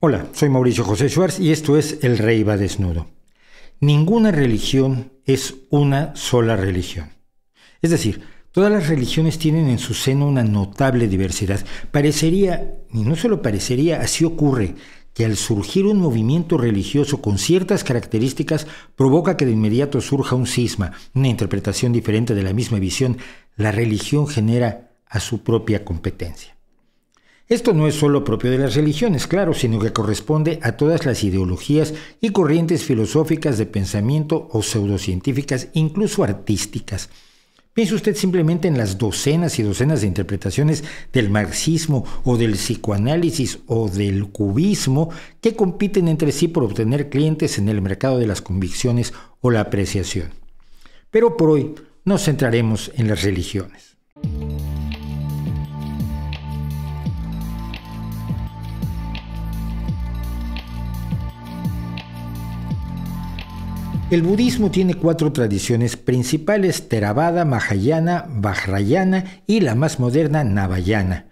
Hola, soy Mauricio José Schwartz y esto es El Rey va desnudo. Ninguna religión es una sola religión. Es decir, todas las religiones tienen en su seno una notable diversidad. Parecería, y no solo parecería, así ocurre, que al surgir un movimiento religioso con ciertas características provoca que de inmediato surja un cisma, una interpretación diferente de la misma visión, la religión genera a su propia competencia. Esto no es solo propio de las religiones, claro, sino que corresponde a todas las ideologías y corrientes filosóficas de pensamiento o pseudocientíficas, incluso artísticas. Piense usted simplemente en las docenas y docenas de interpretaciones del marxismo o del psicoanálisis o del cubismo que compiten entre sí por obtener clientes en el mercado de las convicciones o la apreciación. Pero por hoy nos centraremos en las religiones. El budismo tiene cuatro tradiciones principales, Theravada, Mahayana, Vajrayana y la más moderna, Navayana.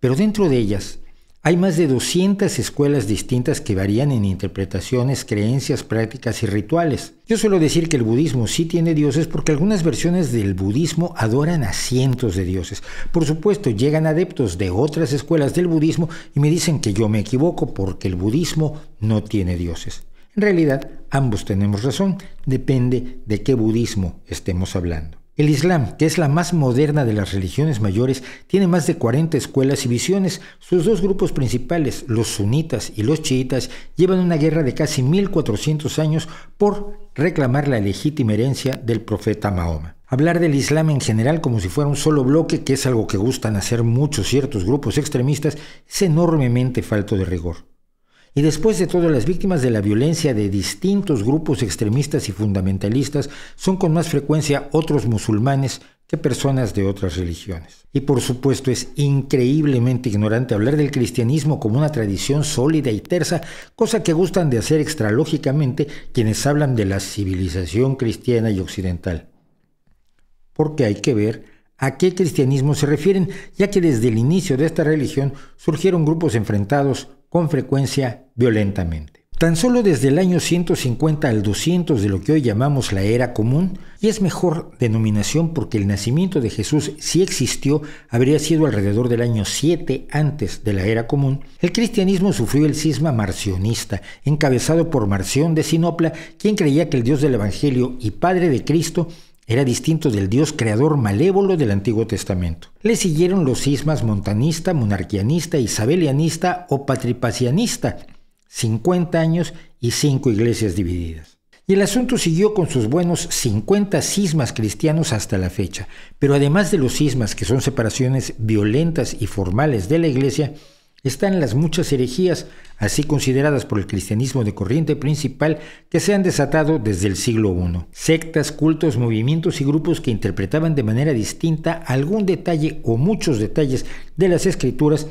Pero dentro de ellas hay más de 200 escuelas distintas que varían en interpretaciones, creencias, prácticas y rituales. Yo suelo decir que el budismo sí tiene dioses porque algunas versiones del budismo adoran a cientos de dioses. Por supuesto, llegan adeptos de otras escuelas del budismo y me dicen que yo me equivoco porque el budismo no tiene dioses. En realidad, ambos tenemos razón, depende de qué budismo estemos hablando. El Islam, que es la más moderna de las religiones mayores, tiene más de 40 escuelas y visiones. Sus dos grupos principales, los sunitas y los chiitas, llevan una guerra de casi 1400 años por reclamar la legítima herencia del profeta Mahoma. Hablar del Islam en general como si fuera un solo bloque, que es algo que gustan hacer muchos ciertos grupos extremistas, es enormemente falto de rigor. Y después de todo, las víctimas de la violencia de distintos grupos extremistas y fundamentalistas son con más frecuencia otros musulmanes que personas de otras religiones. Y por supuesto es increíblemente ignorante hablar del cristianismo como una tradición sólida y tersa, cosa que gustan de hacer extralógicamente quienes hablan de la civilización cristiana y occidental. Porque hay que ver a qué cristianismo se refieren, ya que desde el inicio de esta religión surgieron grupos enfrentados con frecuencia violentamente. Tan solo desde el año 150 al 200 de lo que hoy llamamos la era común, y es mejor denominación porque el nacimiento de Jesús, si existió, habría sido alrededor del año 7 antes de la era común, el cristianismo sufrió el cisma marcionista, encabezado por Marción de Sinopla, quien creía que el Dios del Evangelio y Padre de Cristo era distinto del Dios creador malévolo del Antiguo Testamento. Le siguieron los cismas montanista, monarquianista, isabelianista o patripacianista, 50 años y cinco iglesias divididas. Y el asunto siguió con sus buenos 50 cismas cristianos hasta la fecha. Pero además de los cismas, que son separaciones violentas y formales de la iglesia, están las muchas herejías, así consideradas por el cristianismo de corriente principal, que se han desatado desde el siglo I. Sectas, cultos, movimientos y grupos que interpretaban de manera distinta algún detalle o muchos detalles de las escrituras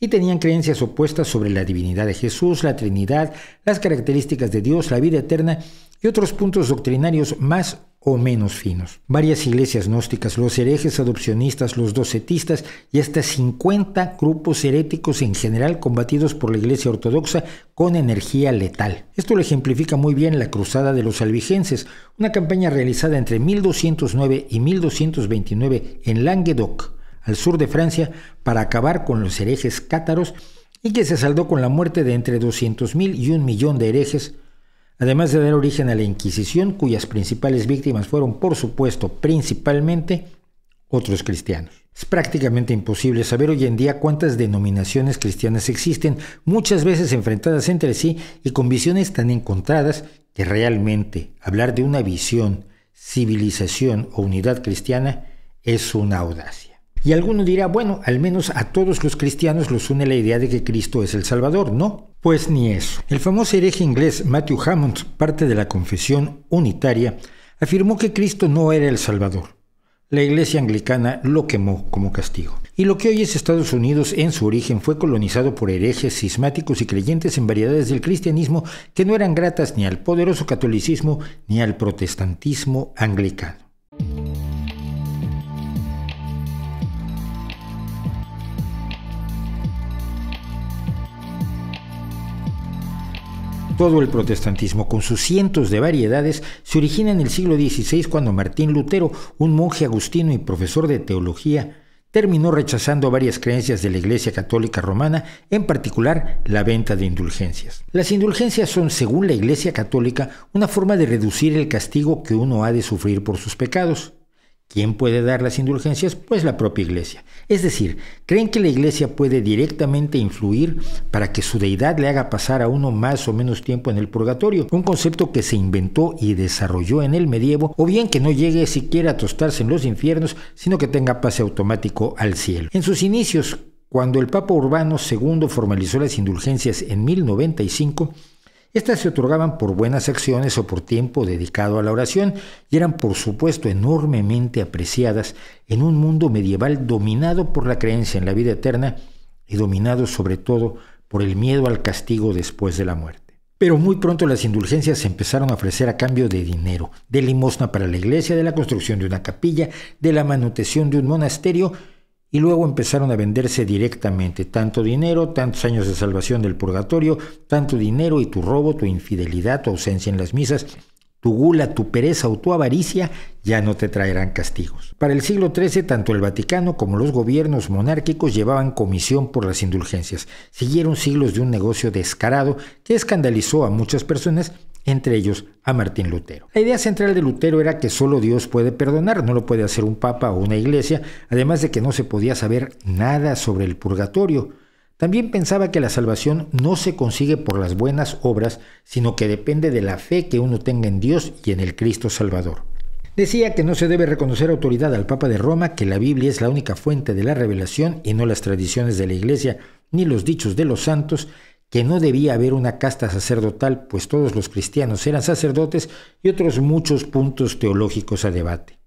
y tenían creencias opuestas sobre la divinidad de Jesús, la Trinidad, las características de Dios, la vida eterna y otros puntos doctrinarios más o menos finos. Varias iglesias gnósticas, los herejes adopcionistas, los docetistas y hasta 50 grupos heréticos en general combatidos por la iglesia ortodoxa con energía letal. Esto lo ejemplifica muy bien la Cruzada de los Albigenses, una campaña realizada entre 1209 y 1229 en Languedoc, al sur de Francia, para acabar con los herejes cátaros y que se saldó con la muerte de entre 200.000 y un millón de herejes además de dar origen a la Inquisición, cuyas principales víctimas fueron, por supuesto, principalmente otros cristianos. Es prácticamente imposible saber hoy en día cuántas denominaciones cristianas existen, muchas veces enfrentadas entre sí y con visiones tan encontradas que realmente hablar de una visión, civilización o unidad cristiana es una audacia. Y alguno dirá, bueno, al menos a todos los cristianos los une la idea de que Cristo es el Salvador, ¿no? Pues ni eso. El famoso hereje inglés Matthew Hammond, parte de la confesión unitaria, afirmó que Cristo no era el Salvador. La iglesia anglicana lo quemó como castigo. Y lo que hoy es Estados Unidos en su origen fue colonizado por herejes cismáticos y creyentes en variedades del cristianismo que no eran gratas ni al poderoso catolicismo ni al protestantismo anglicano. Todo el protestantismo, con sus cientos de variedades, se origina en el siglo XVI cuando Martín Lutero, un monje agustino y profesor de teología, terminó rechazando varias creencias de la Iglesia Católica Romana, en particular la venta de indulgencias. Las indulgencias son, según la Iglesia Católica, una forma de reducir el castigo que uno ha de sufrir por sus pecados. ¿Quién puede dar las indulgencias? Pues la propia Iglesia. Es decir, creen que la Iglesia puede directamente influir para que su deidad le haga pasar a uno más o menos tiempo en el purgatorio, un concepto que se inventó y desarrolló en el medievo, o bien que no llegue siquiera a tostarse en los infiernos, sino que tenga pase automático al cielo. En sus inicios, cuando el Papa Urbano II formalizó las indulgencias en 1095, estas se otorgaban por buenas acciones o por tiempo dedicado a la oración y eran por supuesto enormemente apreciadas en un mundo medieval dominado por la creencia en la vida eterna y dominado sobre todo por el miedo al castigo después de la muerte. Pero muy pronto las indulgencias se empezaron a ofrecer a cambio de dinero, de limosna para la iglesia, de la construcción de una capilla, de la manutención de un monasterio y luego empezaron a venderse directamente. Tanto dinero, tantos años de salvación del purgatorio, tanto dinero y tu robo, tu infidelidad, tu ausencia en las misas, tu gula, tu pereza o tu avaricia ya no te traerán castigos. Para el siglo XIII, tanto el Vaticano como los gobiernos monárquicos llevaban comisión por las indulgencias. Siguieron siglos de un negocio descarado que escandalizó a muchas personas entre ellos a Martín Lutero. La idea central de Lutero era que solo Dios puede perdonar, no lo puede hacer un papa o una iglesia, además de que no se podía saber nada sobre el purgatorio. También pensaba que la salvación no se consigue por las buenas obras, sino que depende de la fe que uno tenga en Dios y en el Cristo Salvador. Decía que no se debe reconocer autoridad al Papa de Roma, que la Biblia es la única fuente de la revelación y no las tradiciones de la Iglesia ni los dichos de los santos, que no debía haber una casta sacerdotal, pues todos los cristianos eran sacerdotes y otros muchos puntos teológicos a debate.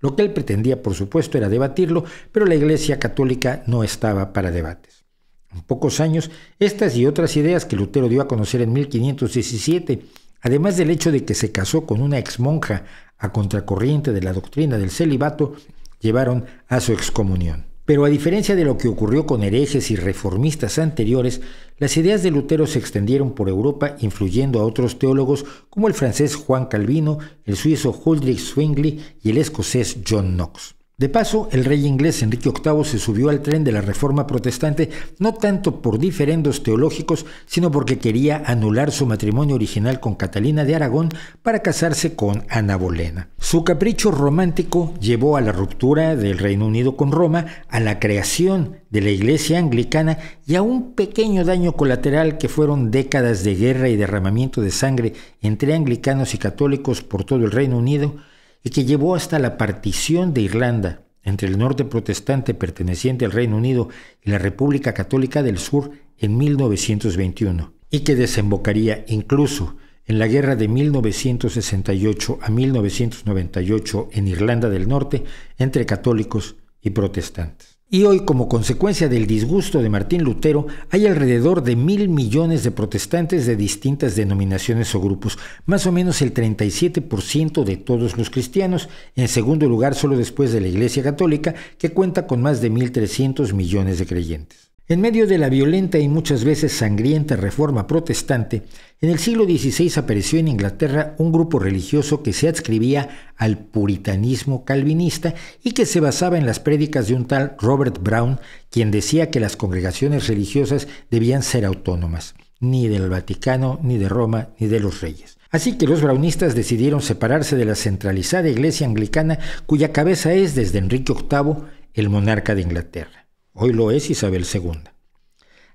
Lo que él pretendía, por supuesto, era debatirlo, pero la Iglesia católica no estaba para debates. En pocos años, estas y otras ideas que Lutero dio a conocer en 1517, además del hecho de que se casó con una exmonja a contracorriente de la doctrina del celibato, llevaron a su excomunión. Pero a diferencia de lo que ocurrió con herejes y reformistas anteriores, las ideas de Lutero se extendieron por Europa influyendo a otros teólogos como el francés Juan Calvino, el suizo Huldrych Zwingli y el escocés John Knox. De paso, el rey inglés Enrique VIII se subió al tren de la Reforma Protestante no tanto por diferendos teológicos, sino porque quería anular su matrimonio original con Catalina de Aragón para casarse con Ana Bolena. Su capricho romántico llevó a la ruptura del Reino Unido con Roma, a la creación de la Iglesia anglicana y a un pequeño daño colateral que fueron décadas de guerra y derramamiento de sangre entre anglicanos y católicos por todo el Reino Unido y que llevó hasta la partición de Irlanda entre el norte protestante perteneciente al Reino Unido y la República Católica del Sur en 1921, y que desembocaría incluso en la guerra de 1968 a 1998 en Irlanda del Norte entre católicos y protestantes. Y hoy, como consecuencia del disgusto de Martín Lutero, hay alrededor de mil millones de protestantes de distintas denominaciones o grupos, más o menos el 37% de todos los cristianos, en segundo lugar solo después de la Iglesia Católica, que cuenta con más de 1.300 millones de creyentes. En medio de la violenta y muchas veces sangrienta reforma protestante, en el siglo XVI apareció en Inglaterra un grupo religioso que se adscribía al puritanismo calvinista y que se basaba en las prédicas de un tal Robert Brown, quien decía que las congregaciones religiosas debían ser autónomas, ni del Vaticano, ni de Roma, ni de los reyes. Así que los brownistas decidieron separarse de la centralizada iglesia anglicana cuya cabeza es desde Enrique VIII el monarca de Inglaterra. Hoy lo es Isabel II.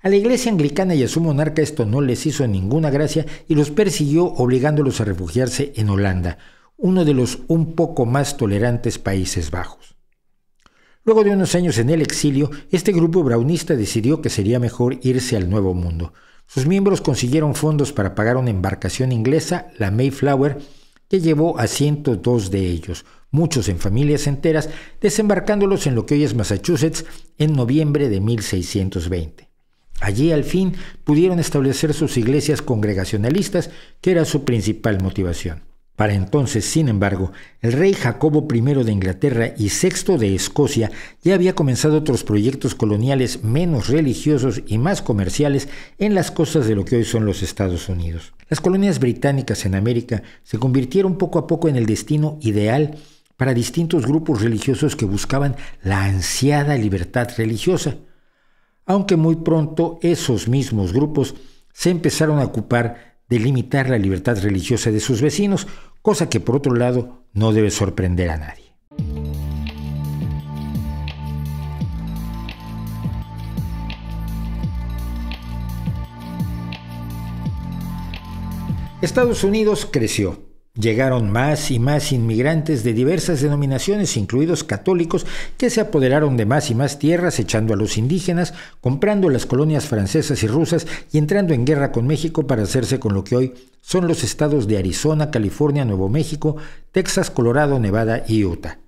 A la iglesia anglicana y a su monarca esto no les hizo ninguna gracia y los persiguió obligándolos a refugiarse en Holanda, uno de los un poco más tolerantes Países Bajos. Luego de unos años en el exilio, este grupo braunista decidió que sería mejor irse al Nuevo Mundo. Sus miembros consiguieron fondos para pagar una embarcación inglesa, la Mayflower, que llevó a 102 de ellos, muchos en familias enteras, desembarcándolos en lo que hoy es Massachusetts en noviembre de 1620. Allí al fin pudieron establecer sus iglesias congregacionalistas, que era su principal motivación. Para entonces, sin embargo, el rey Jacobo I de Inglaterra y VI de Escocia ya había comenzado otros proyectos coloniales menos religiosos y más comerciales en las costas de lo que hoy son los Estados Unidos. Las colonias británicas en América se convirtieron poco a poco en el destino ideal para distintos grupos religiosos que buscaban la ansiada libertad religiosa, aunque muy pronto esos mismos grupos se empezaron a ocupar de limitar la libertad religiosa de sus vecinos, cosa que por otro lado no debe sorprender a nadie. Estados Unidos creció, Llegaron más y más inmigrantes de diversas denominaciones, incluidos católicos, que se apoderaron de más y más tierras, echando a los indígenas, comprando las colonias francesas y rusas y entrando en guerra con México para hacerse con lo que hoy son los estados de Arizona, California, Nuevo México, Texas, Colorado, Nevada y Utah.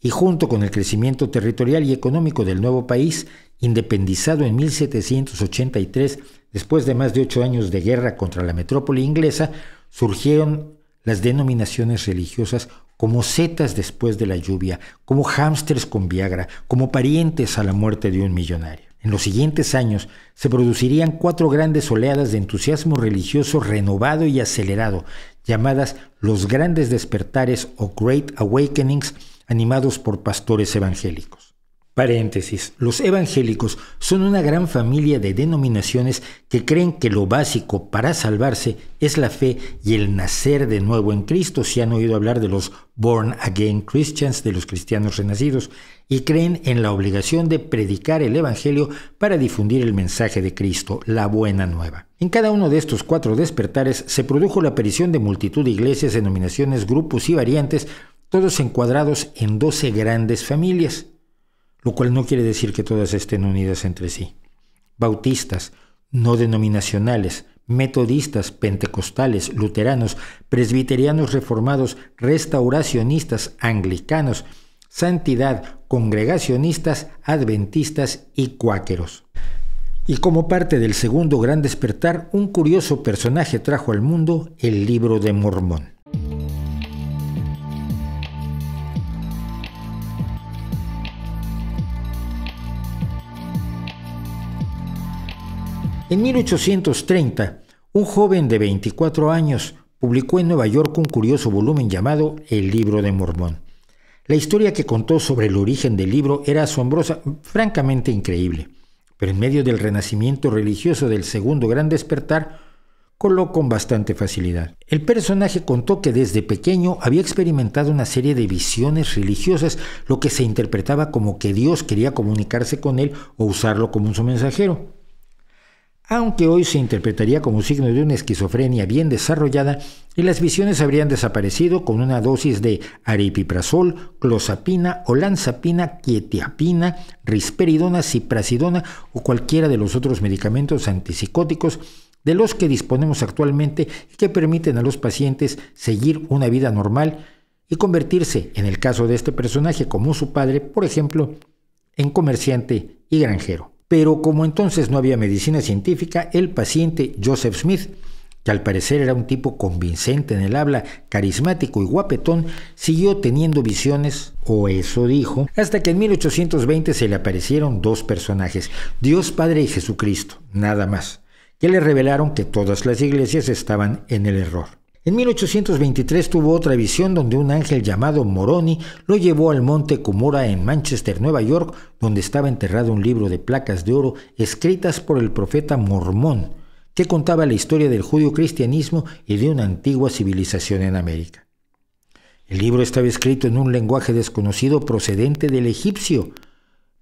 Y junto con el crecimiento territorial y económico del nuevo país, independizado en 1783 después de más de ocho años de guerra contra la metrópoli inglesa, surgieron las denominaciones religiosas como setas después de la lluvia, como hámsters con Viagra, como parientes a la muerte de un millonario. En los siguientes años se producirían cuatro grandes oleadas de entusiasmo religioso renovado y acelerado, llamadas los grandes despertares o Great Awakenings, animados por pastores evangélicos. Paréntesis. Los evangélicos son una gran familia de denominaciones que creen que lo básico para salvarse es la fe y el nacer de nuevo en Cristo. Si han oído hablar de los born again Christians, de los cristianos renacidos, y creen en la obligación de predicar el Evangelio para difundir el mensaje de Cristo, la buena nueva. En cada uno de estos cuatro despertares se produjo la aparición de multitud de iglesias, denominaciones, grupos y variantes, todos encuadrados en doce grandes familias lo cual no quiere decir que todas estén unidas entre sí. Bautistas, no denominacionales, metodistas, pentecostales, luteranos, presbiterianos reformados, restauracionistas, anglicanos, santidad, congregacionistas, adventistas y cuáqueros. Y como parte del segundo gran despertar, un curioso personaje trajo al mundo el libro de Mormón. En 1830, un joven de 24 años publicó en Nueva York un curioso volumen llamado El Libro de Mormón. La historia que contó sobre el origen del libro era asombrosa, francamente increíble, pero en medio del renacimiento religioso del segundo gran despertar, coló con bastante facilidad. El personaje contó que desde pequeño había experimentado una serie de visiones religiosas, lo que se interpretaba como que Dios quería comunicarse con él o usarlo como su mensajero aunque hoy se interpretaría como signo de una esquizofrenia bien desarrollada y las visiones habrían desaparecido con una dosis de aripiprazol, clozapina, olanzapina, quietiapina, risperidona, ciprasidona o cualquiera de los otros medicamentos antipsicóticos de los que disponemos actualmente y que permiten a los pacientes seguir una vida normal y convertirse, en el caso de este personaje como su padre, por ejemplo, en comerciante y granjero. Pero como entonces no había medicina científica, el paciente Joseph Smith, que al parecer era un tipo convincente en el habla, carismático y guapetón, siguió teniendo visiones, o eso dijo, hasta que en 1820 se le aparecieron dos personajes, Dios Padre y Jesucristo, nada más, que le revelaron que todas las iglesias estaban en el error. En 1823 tuvo otra visión donde un ángel llamado Moroni lo llevó al monte Cumora en Manchester, Nueva York, donde estaba enterrado un libro de placas de oro escritas por el profeta mormón, que contaba la historia del judío cristianismo y de una antigua civilización en América. El libro estaba escrito en un lenguaje desconocido procedente del egipcio,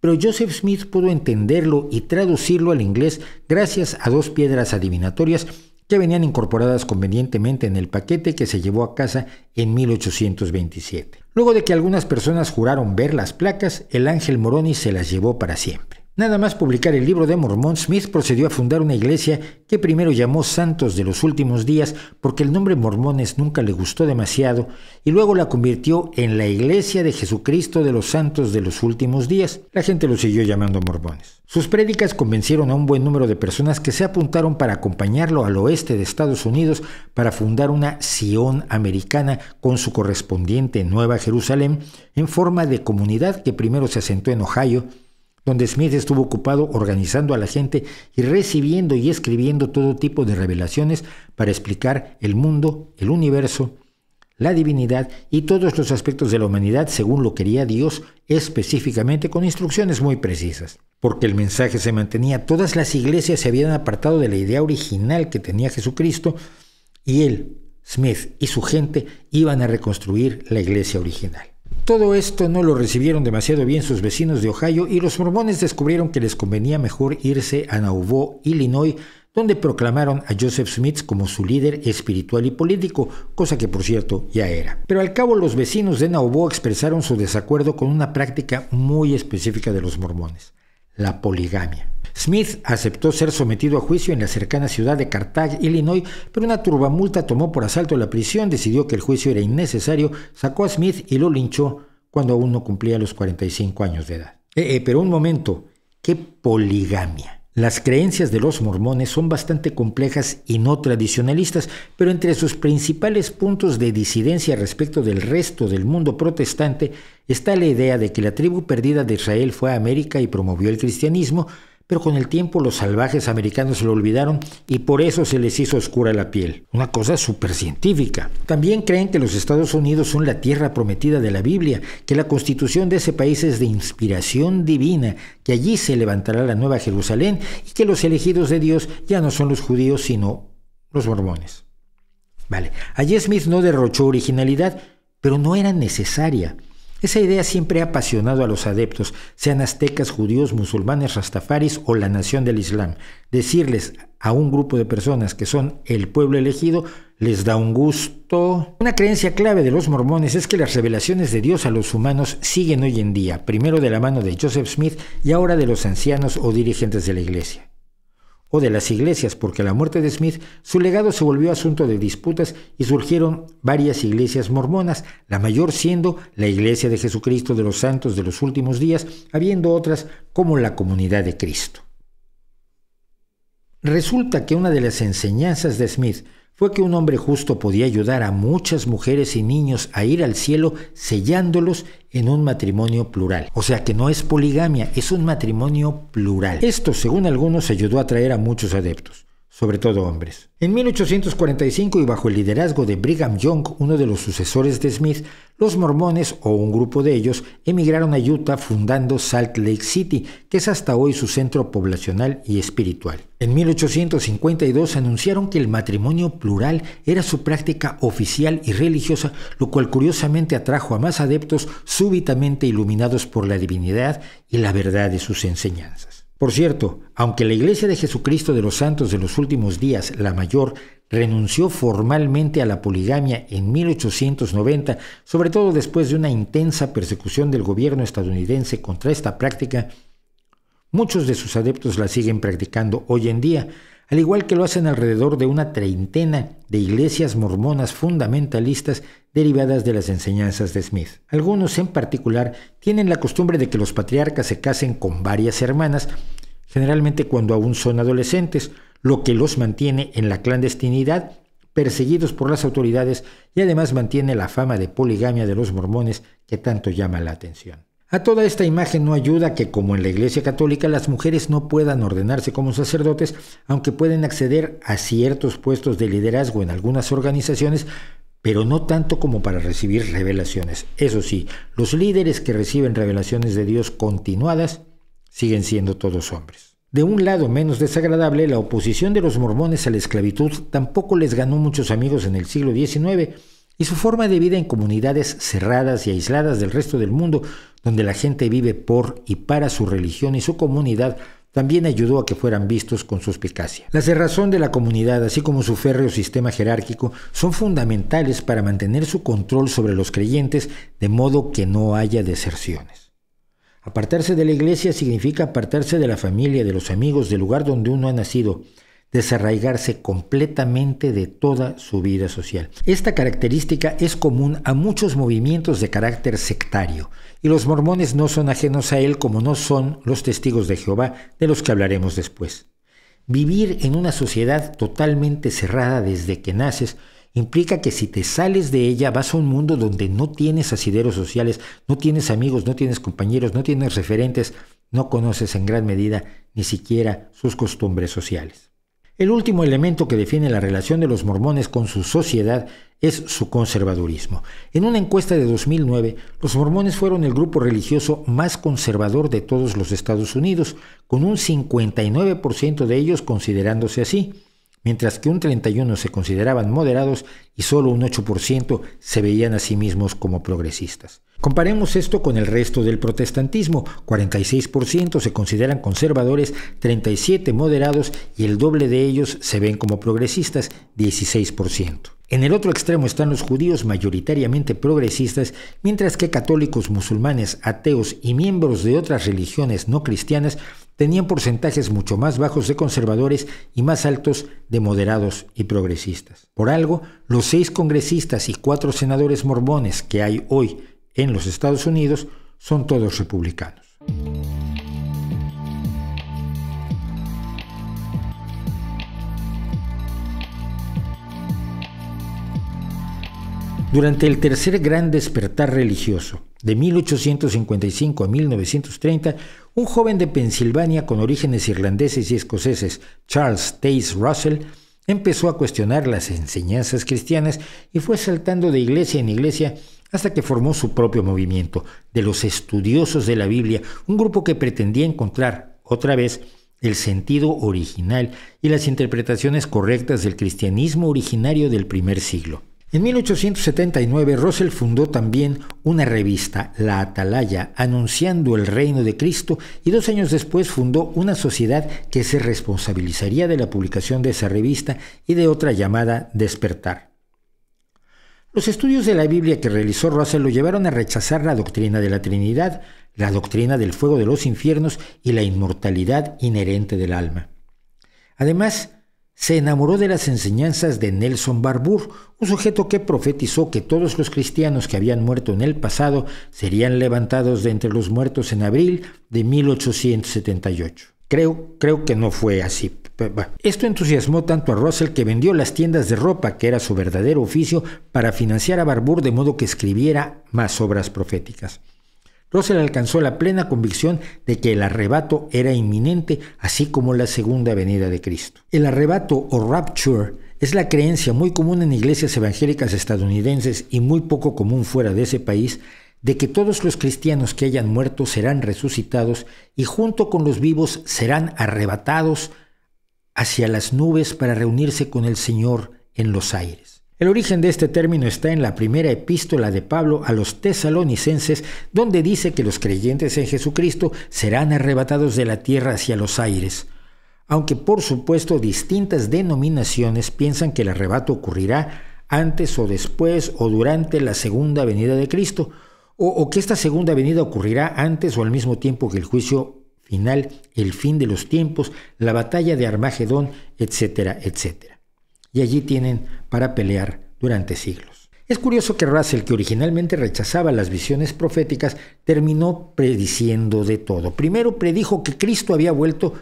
pero Joseph Smith pudo entenderlo y traducirlo al inglés gracias a dos piedras adivinatorias que venían incorporadas convenientemente en el paquete que se llevó a casa en 1827. Luego de que algunas personas juraron ver las placas, el ángel Moroni se las llevó para siempre. Nada más publicar el libro de Mormón, Smith procedió a fundar una iglesia que primero llamó Santos de los Últimos Días porque el nombre Mormones nunca le gustó demasiado y luego la convirtió en la Iglesia de Jesucristo de los Santos de los Últimos Días. La gente lo siguió llamando Mormones. Sus prédicas convencieron a un buen número de personas que se apuntaron para acompañarlo al oeste de Estados Unidos para fundar una Sion americana con su correspondiente Nueva Jerusalén en forma de comunidad que primero se asentó en Ohio donde Smith estuvo ocupado organizando a la gente y recibiendo y escribiendo todo tipo de revelaciones para explicar el mundo, el universo, la divinidad y todos los aspectos de la humanidad según lo quería Dios específicamente con instrucciones muy precisas. Porque el mensaje se mantenía, todas las iglesias se habían apartado de la idea original que tenía Jesucristo y él, Smith y su gente iban a reconstruir la iglesia original. Todo esto no lo recibieron demasiado bien sus vecinos de Ohio y los mormones descubrieron que les convenía mejor irse a Nauvoo, Illinois, donde proclamaron a Joseph Smith como su líder espiritual y político, cosa que por cierto ya era. Pero al cabo los vecinos de Nauvoo expresaron su desacuerdo con una práctica muy específica de los mormones, la poligamia. Smith aceptó ser sometido a juicio en la cercana ciudad de Carthage, Illinois, pero una turbamulta tomó por asalto la prisión, decidió que el juicio era innecesario, sacó a Smith y lo linchó cuando aún no cumplía los 45 años de edad. Eh, eh, pero un momento, ¿qué poligamia? Las creencias de los mormones son bastante complejas y no tradicionalistas, pero entre sus principales puntos de disidencia respecto del resto del mundo protestante está la idea de que la tribu perdida de Israel fue a América y promovió el cristianismo, pero con el tiempo los salvajes americanos se lo olvidaron y por eso se les hizo oscura la piel. Una cosa súper científica. También creen que los Estados Unidos son la tierra prometida de la Biblia, que la constitución de ese país es de inspiración divina, que allí se levantará la nueva Jerusalén y que los elegidos de Dios ya no son los judíos sino los mormones. Vale, allí Smith no derrochó originalidad, pero no era necesaria. Esa idea siempre ha apasionado a los adeptos, sean aztecas, judíos, musulmanes, rastafaris o la nación del Islam. Decirles a un grupo de personas que son el pueblo elegido les da un gusto. Una creencia clave de los mormones es que las revelaciones de Dios a los humanos siguen hoy en día, primero de la mano de Joseph Smith y ahora de los ancianos o dirigentes de la iglesia o de las iglesias, porque a la muerte de Smith su legado se volvió asunto de disputas y surgieron varias iglesias mormonas, la mayor siendo la Iglesia de Jesucristo de los Santos de los Últimos Días, habiendo otras como la Comunidad de Cristo. Resulta que una de las enseñanzas de Smith fue que un hombre justo podía ayudar a muchas mujeres y niños a ir al cielo sellándolos en un matrimonio plural. O sea que no es poligamia, es un matrimonio plural. Esto, según algunos, ayudó a atraer a muchos adeptos sobre todo hombres. En 1845 y bajo el liderazgo de Brigham Young, uno de los sucesores de Smith, los mormones, o un grupo de ellos, emigraron a Utah fundando Salt Lake City, que es hasta hoy su centro poblacional y espiritual. En 1852 anunciaron que el matrimonio plural era su práctica oficial y religiosa, lo cual curiosamente atrajo a más adeptos súbitamente iluminados por la divinidad y la verdad de sus enseñanzas. Por cierto, aunque la Iglesia de Jesucristo de los Santos de los Últimos Días, la mayor, renunció formalmente a la poligamia en 1890, sobre todo después de una intensa persecución del gobierno estadounidense contra esta práctica, muchos de sus adeptos la siguen practicando hoy en día, al igual que lo hacen alrededor de una treintena de iglesias mormonas fundamentalistas derivadas de las enseñanzas de Smith. Algunos en particular tienen la costumbre de que los patriarcas se casen con varias hermanas, generalmente cuando aún son adolescentes, lo que los mantiene en la clandestinidad, perseguidos por las autoridades y además mantiene la fama de poligamia de los mormones que tanto llama la atención. A toda esta imagen no ayuda que, como en la Iglesia Católica, las mujeres no puedan ordenarse como sacerdotes, aunque pueden acceder a ciertos puestos de liderazgo en algunas organizaciones, pero no tanto como para recibir revelaciones. Eso sí, los líderes que reciben revelaciones de Dios continuadas siguen siendo todos hombres. De un lado menos desagradable, la oposición de los mormones a la esclavitud tampoco les ganó muchos amigos en el siglo XIX, y su forma de vida en comunidades cerradas y aisladas del resto del mundo, donde la gente vive por y para su religión y su comunidad, también ayudó a que fueran vistos con suspicacia. La cerrazón de la comunidad, así como su férreo sistema jerárquico, son fundamentales para mantener su control sobre los creyentes de modo que no haya deserciones. Apartarse de la iglesia significa apartarse de la familia, de los amigos, del lugar donde uno ha nacido, desarraigarse completamente de toda su vida social. Esta característica es común a muchos movimientos de carácter sectario, y los mormones no son ajenos a él como no son los testigos de Jehová, de los que hablaremos después. Vivir en una sociedad totalmente cerrada desde que naces implica que si te sales de ella vas a un mundo donde no tienes asideros sociales, no tienes amigos, no tienes compañeros, no tienes referentes, no conoces en gran medida ni siquiera sus costumbres sociales. El último elemento que define la relación de los mormones con su sociedad es su conservadurismo. En una encuesta de 2009, los mormones fueron el grupo religioso más conservador de todos los Estados Unidos, con un 59% de ellos considerándose así mientras que un 31 se consideraban moderados y solo un 8% se veían a sí mismos como progresistas. Comparemos esto con el resto del protestantismo, 46% se consideran conservadores, 37 moderados y el doble de ellos se ven como progresistas, 16%. En el otro extremo están los judíos mayoritariamente progresistas, mientras que católicos, musulmanes, ateos y miembros de otras religiones no cristianas tenían porcentajes mucho más bajos de conservadores y más altos de moderados y progresistas. Por algo, los seis congresistas y cuatro senadores mormones que hay hoy en los Estados Unidos son todos republicanos. Durante el tercer gran despertar religioso, de 1855 a 1930, un joven de Pensilvania con orígenes irlandeses y escoceses, Charles Taze Russell, empezó a cuestionar las enseñanzas cristianas y fue saltando de iglesia en iglesia hasta que formó su propio movimiento, de los estudiosos de la Biblia, un grupo que pretendía encontrar, otra vez, el sentido original y las interpretaciones correctas del cristianismo originario del primer siglo. En 1879 Russell fundó también una revista, La Atalaya, anunciando el reino de Cristo y dos años después fundó una sociedad que se responsabilizaría de la publicación de esa revista y de otra llamada Despertar. Los estudios de la Biblia que realizó Russell lo llevaron a rechazar la doctrina de la Trinidad, la doctrina del fuego de los infiernos y la inmortalidad inherente del alma. Además, se enamoró de las enseñanzas de Nelson Barbour, un sujeto que profetizó que todos los cristianos que habían muerto en el pasado serían levantados de entre los muertos en abril de 1878. Creo, creo que no fue así. Esto entusiasmó tanto a Russell que vendió las tiendas de ropa, que era su verdadero oficio, para financiar a Barbour de modo que escribiera más obras proféticas. Russell alcanzó la plena convicción de que el arrebato era inminente, así como la segunda venida de Cristo. El arrebato o rapture es la creencia muy común en iglesias evangélicas estadounidenses y muy poco común fuera de ese país de que todos los cristianos que hayan muerto serán resucitados y junto con los vivos serán arrebatados hacia las nubes para reunirse con el Señor en los aires. El origen de este término está en la primera epístola de Pablo a los tesalonicenses, donde dice que los creyentes en Jesucristo serán arrebatados de la tierra hacia los aires aunque por supuesto distintas denominaciones piensan que el arrebato ocurrirá antes o después o durante la segunda venida de Cristo, o, que esta segunda venida ocurrirá antes o al mismo tiempo que el juicio final, el fin de los tiempos, la batalla de Armagedón, etcétera, etcétera y allí tienen para pelear durante siglos. Es curioso que Russell, que originalmente rechazaba las visiones proféticas, terminó prediciendo de todo. Primero predijo que Cristo había vuelto,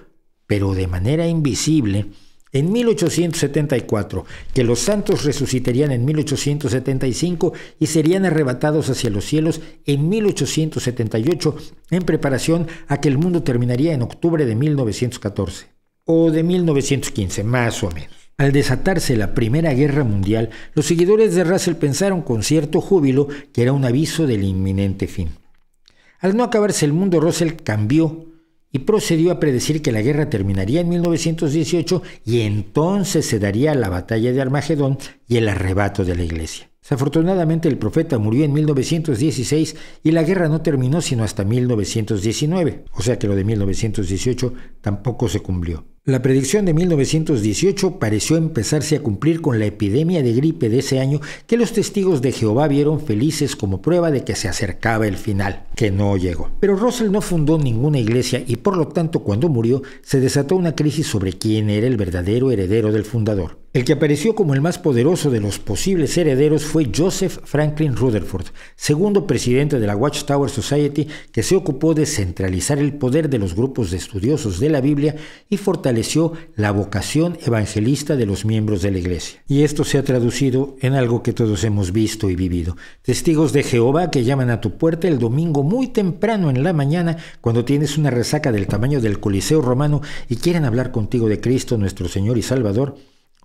pero de manera invisible, en 1874, que los santos resucitarían en 1875 y serían arrebatados hacia los cielos en 1878 en preparación a que el mundo terminaría en octubre de 1914 o de 1915, más o menos. Al desatarse la Primera Guerra Mundial, los seguidores de Russell pensaron con cierto júbilo que era un aviso del inminente fin. Al no acabarse el mundo, Russell cambió y procedió a predecir que la guerra terminaría en 1918 y entonces se daría la batalla de Armagedón y el arrebato de la iglesia. Desafortunadamente el profeta murió en 1916 y la guerra no terminó sino hasta 1919, o sea que lo de 1918 tampoco se cumplió. La predicción de 1918 pareció empezarse a cumplir con la epidemia de gripe de ese año que los testigos de Jehová vieron felices como prueba de que se acercaba el final, que no llegó. Pero Russell no fundó ninguna iglesia y por lo tanto cuando murió se desató una crisis sobre quién era el verdadero heredero del fundador. El que apareció como el más poderoso de los posibles herederos fue Joseph Franklin Rutherford, segundo presidente de la Watchtower Society que se ocupó de centralizar el poder de los grupos de estudiosos de la Biblia y fortalecer la vocación evangelista de los miembros de la iglesia. Y esto se ha traducido en algo que todos hemos visto y vivido. Testigos de Jehová que llaman a tu puerta el domingo muy temprano en la mañana cuando tienes una resaca del tamaño del Coliseo romano y quieren hablar contigo de Cristo nuestro Señor y Salvador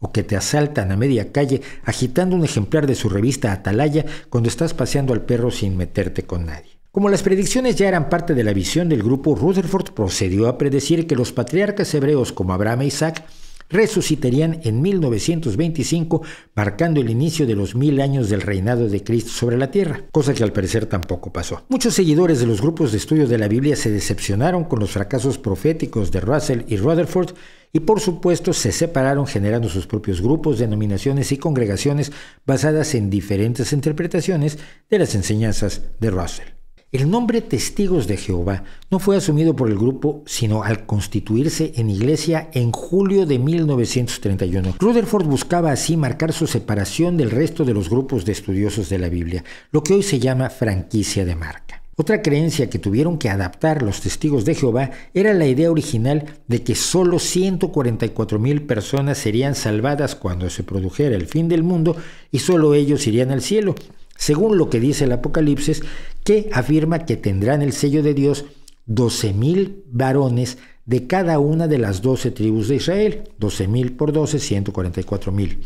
o que te asaltan a media calle agitando un ejemplar de su revista Atalaya cuando estás paseando al perro sin meterte con nadie. Como las predicciones ya eran parte de la visión del grupo, Rutherford procedió a predecir que los patriarcas hebreos como Abraham e Isaac resucitarían en 1925, marcando el inicio de los mil años del reinado de Cristo sobre la tierra, cosa que al parecer tampoco pasó. Muchos seguidores de los grupos de estudio de la Biblia se decepcionaron con los fracasos proféticos de Russell y Rutherford y por supuesto se separaron generando sus propios grupos, denominaciones y congregaciones basadas en diferentes interpretaciones de las enseñanzas de Russell. El nombre Testigos de Jehová no fue asumido por el grupo sino al constituirse en iglesia en julio de 1931. Rutherford buscaba así marcar su separación del resto de los grupos de estudiosos de la Biblia, lo que hoy se llama franquicia de marca. Otra creencia que tuvieron que adaptar los testigos de Jehová era la idea original de que solo 144 mil personas serían salvadas cuando se produjera el fin del mundo y solo ellos irían al cielo según lo que dice el Apocalipsis, que afirma que tendrán el sello de Dios 12.000 varones de cada una de las 12 tribus de Israel, 12.000 por 12, 144.000.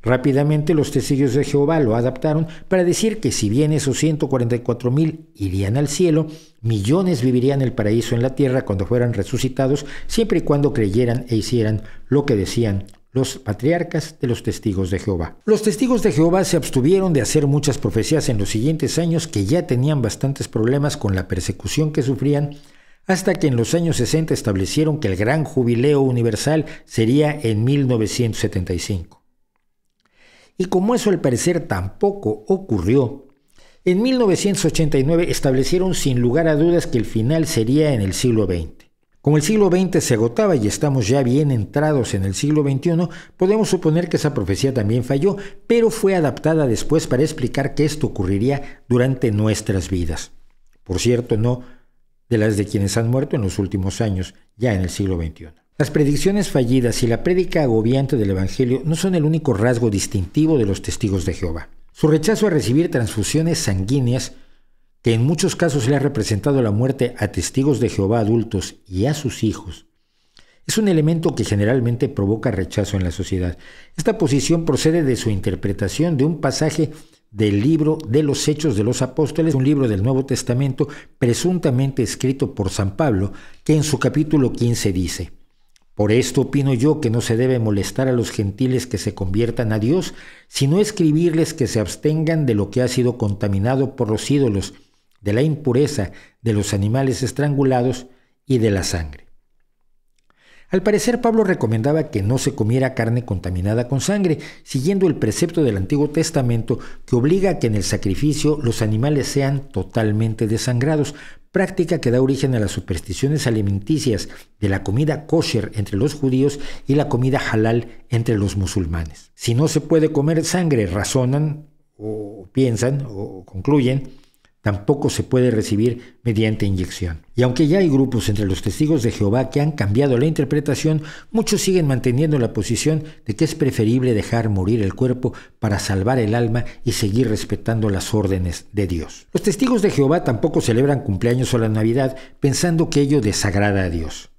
Rápidamente los testigos de Jehová lo adaptaron para decir que si bien esos 144.000 irían al cielo, millones vivirían el paraíso en la tierra cuando fueran resucitados, siempre y cuando creyeran e hicieran lo que decían los patriarcas de los testigos de Jehová. Los testigos de Jehová se abstuvieron de hacer muchas profecías en los siguientes años que ya tenían bastantes problemas con la persecución que sufrían, hasta que en los años 60 establecieron que el gran jubileo universal sería en 1975. Y como eso al parecer tampoco ocurrió, en 1989 establecieron sin lugar a dudas que el final sería en el siglo XX. Como el siglo XX se agotaba y estamos ya bien entrados en el siglo XXI, podemos suponer que esa profecía también falló, pero fue adaptada después para explicar que esto ocurriría durante nuestras vidas. Por cierto, no de las de quienes han muerto en los últimos años, ya en el siglo XXI. Las predicciones fallidas y la prédica agobiante del Evangelio no son el único rasgo distintivo de los testigos de Jehová. Su rechazo a recibir transfusiones sanguíneas que en muchos casos le ha representado la muerte a testigos de Jehová adultos y a sus hijos, es un elemento que generalmente provoca rechazo en la sociedad. Esta posición procede de su interpretación de un pasaje del libro de los Hechos de los Apóstoles, un libro del Nuevo Testamento presuntamente escrito por San Pablo, que en su capítulo 15 dice, Por esto opino yo que no se debe molestar a los gentiles que se conviertan a Dios, sino escribirles que se abstengan de lo que ha sido contaminado por los ídolos, de la impureza de los animales estrangulados y de la sangre. Al parecer Pablo recomendaba que no se comiera carne contaminada con sangre, siguiendo el precepto del Antiguo Testamento que obliga a que en el sacrificio los animales sean totalmente desangrados, práctica que da origen a las supersticiones alimenticias de la comida kosher entre los judíos y la comida halal entre los musulmanes. Si no se puede comer sangre, razonan o piensan o concluyen, tampoco se puede recibir mediante inyección. Y aunque ya hay grupos entre los testigos de Jehová que han cambiado la interpretación, muchos siguen manteniendo la posición de que es preferible dejar morir el cuerpo para salvar el alma y seguir respetando las órdenes de Dios. Los testigos de Jehová tampoco celebran cumpleaños o la Navidad pensando que ello desagrada a Dios.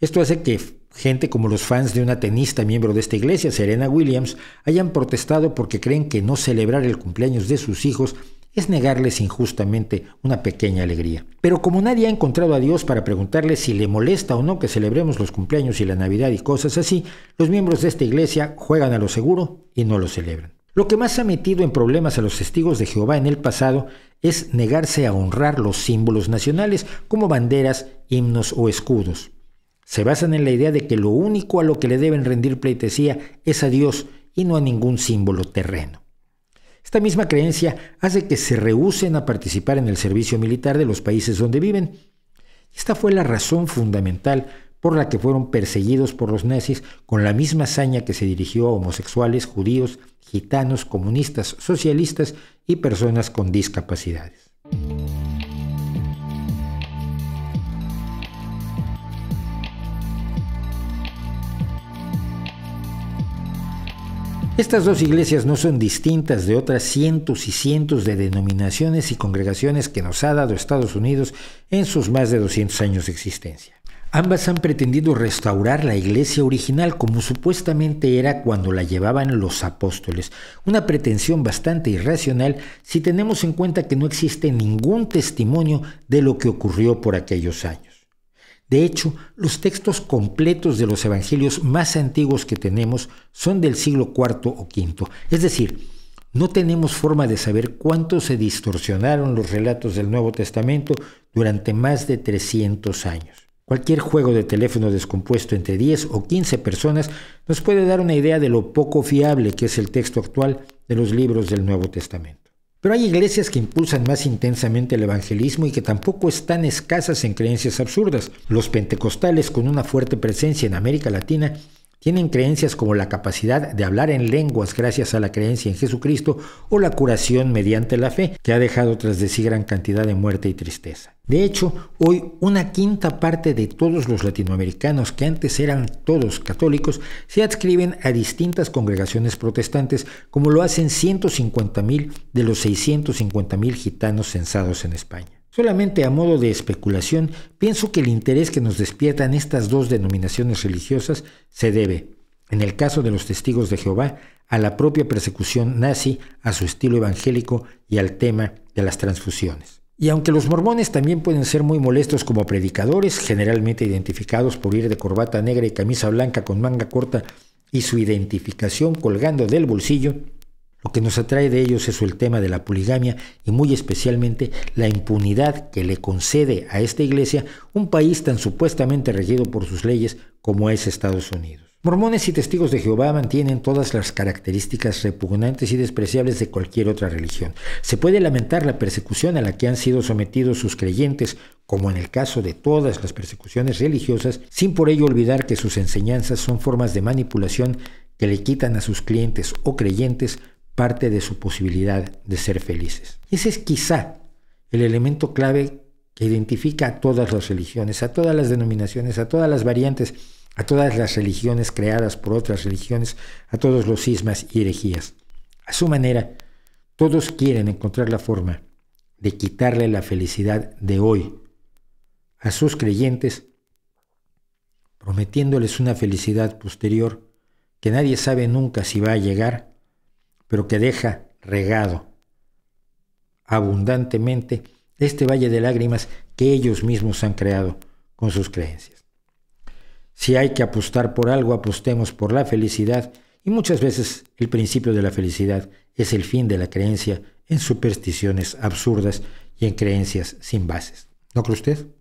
Esto hace que Gente como los fans de una tenista miembro de esta iglesia, Serena Williams, hayan protestado porque creen que no celebrar el cumpleaños de sus hijos es negarles injustamente una pequeña alegría. Pero como nadie ha encontrado a Dios para preguntarle si le molesta o no que celebremos los cumpleaños y la Navidad y cosas así, los miembros de esta iglesia juegan a lo seguro y no lo celebran. Lo que más ha metido en problemas a los testigos de Jehová en el pasado es negarse a honrar los símbolos nacionales como banderas, himnos o escudos. Se basan en la idea de que lo único a lo que le deben rendir pleitesía es a Dios y no a ningún símbolo terreno. Esta misma creencia hace que se rehúsen a participar en el servicio militar de los países donde viven. Esta fue la razón fundamental por la que fueron perseguidos por los nazis con la misma hazaña que se dirigió a homosexuales, judíos, gitanos, comunistas, socialistas y personas con discapacidades. Estas dos iglesias no son distintas de otras cientos y cientos de denominaciones y congregaciones que nos ha dado Estados Unidos en sus más de 200 años de existencia. Ambas han pretendido restaurar la iglesia original como supuestamente era cuando la llevaban los apóstoles, una pretensión bastante irracional si tenemos en cuenta que no existe ningún testimonio de lo que ocurrió por aquellos años. De hecho, los textos completos de los evangelios más antiguos que tenemos son del siglo IV o V. Es decir, no tenemos forma de saber cuánto se distorsionaron los relatos del Nuevo Testamento durante más de 300 años. Cualquier juego de teléfono descompuesto entre 10 o 15 personas nos puede dar una idea de lo poco fiable que es el texto actual de los libros del Nuevo Testamento. Pero hay iglesias que impulsan más intensamente el evangelismo y que tampoco están escasas en creencias absurdas. Los pentecostales, con una fuerte presencia en América Latina, tienen creencias como la capacidad de hablar en lenguas gracias a la creencia en Jesucristo o la curación mediante la fe, que ha dejado tras de sí gran cantidad de muerte y tristeza. De hecho, hoy una quinta parte de todos los latinoamericanos que antes eran todos católicos se adscriben a distintas congregaciones protestantes, como lo hacen 150.000 de los 650.000 gitanos censados en España. Solamente a modo de especulación, pienso que el interés que nos despiertan estas dos denominaciones religiosas se debe, en el caso de los testigos de Jehová, a la propia persecución nazi, a su estilo evangélico y al tema de las transfusiones. Y aunque los mormones también pueden ser muy molestos como predicadores, generalmente identificados por ir de corbata negra y camisa blanca con manga corta y su identificación colgando del bolsillo, lo que nos atrae de ellos es el tema de la poligamia y muy especialmente la impunidad que le concede a esta iglesia un país tan supuestamente regido por sus leyes como es Estados Unidos. Mormones y testigos de Jehová mantienen todas las características repugnantes y despreciables de cualquier otra religión. Se puede lamentar la persecución a la que han sido sometidos sus creyentes, como en el caso de todas las persecuciones religiosas, sin por ello olvidar que sus enseñanzas son formas de manipulación que le quitan a sus clientes o creyentes parte de su posibilidad de ser felices. ese es quizá el elemento clave que identifica a todas las religiones, a todas las denominaciones, a todas las variantes, a todas las religiones creadas por otras religiones, a todos los sismas y herejías. A su manera, todos quieren encontrar la forma de quitarle la felicidad de hoy a sus creyentes, prometiéndoles una felicidad posterior que nadie sabe nunca si va a llegar pero que deja regado abundantemente este valle de lágrimas que ellos mismos han creado con sus creencias. Si hay que apostar por algo, apostemos por la felicidad y muchas veces el principio de la felicidad es el fin de la creencia en supersticiones absurdas y en creencias sin bases. ¿No cree usted?